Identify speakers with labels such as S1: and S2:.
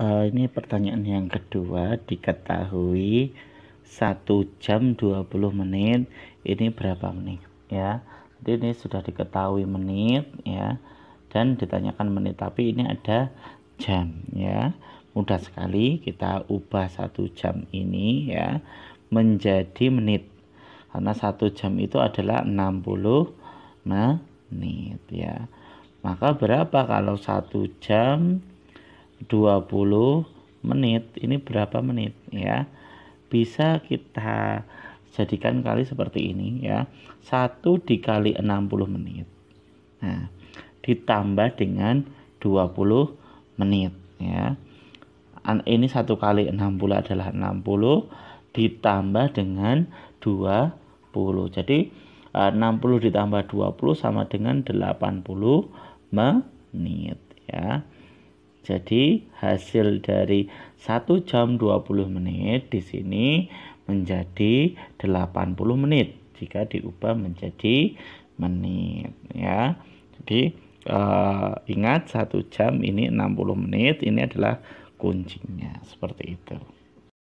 S1: uh, ini pertanyaan yang kedua diketahui 1 jam 20 menit ini berapa menit ya jadi ini sudah diketahui menit ya dan ditanyakan menit tapi ini ada jam ya mudah sekali kita ubah satu jam ini ya menjadi menit karena satu jam itu adalah 60 menit ya maka berapa kalau satu jam 20 menit ini berapa menit ya bisa kita jadikan kali seperti ini ya 1 dikali 60 menit nah ditambah dengan 20 menit ya ini satu kali 60 adalah 60 ditambah dengan 20 jadi 60 eh, ditambah 20 sama dengan 80 menit ya jadi hasil dari 1 jam 20 menit di sini menjadi 80 menit jika diubah menjadi menit ya. Jadi uh, ingat 1 jam ini 60 menit ini adalah kuncinya seperti itu.